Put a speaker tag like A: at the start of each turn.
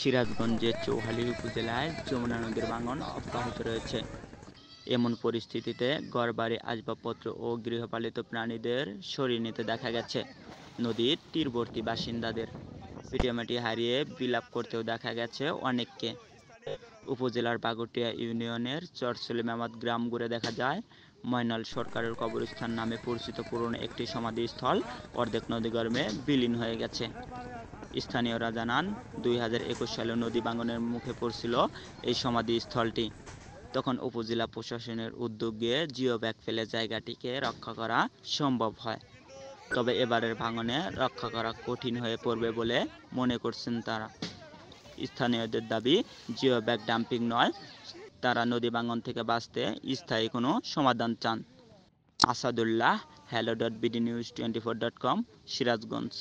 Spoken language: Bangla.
A: সিরাজগঞ্জের চৌহালি উপজেলায় যমুনা নদীর ভাঙন অব্যাহত রয়েছে এমন পরিস্থিতিতে ঘরবাড়ি আসবাবপত্র ও গৃহপালিত প্রাণীদের সরিয়ে নিতে দেখা গেছে নদীর তীরবর্তী বাসিন্দাদের পিটিএমাটি হারিয়ে বিলাপ করতেও দেখা গেছে অনেককে উপজেলার বাগুটিয়া ইউনিয়নের চরসুলিম আহমদ গ্রাম ঘুরে দেখা যায় ময়নাল সরকারের কবরস্থান নামে পরিচিত পুরনো একটি সমাধিস্থল অর্ধেক নদী গর্মে বিলীন হয়ে গেছে স্থানীয়রা জানান দুই সালে নদী ভাঙনের মুখে পড়ছিল এই সমাধিস্থলটি তখন উপজেলা প্রশাসনের উদ্যোগে জিও ব্যাগ ফেলে জায়গাটিকে রক্ষা করা সম্ভব হয় তবে এবারের ভাঙনে রক্ষা করা কঠিন হয়ে পড়বে বলে মনে করছেন তারা স্থানীয়দের দাবি জিও ব্যাগ ডাম্পিং নয় তারা নদী ভাঙন থেকে বাঁচতে স্থায়ী কোনো সমাধান চান Asadullah hello dot BD news twenty four dot com Sirajganj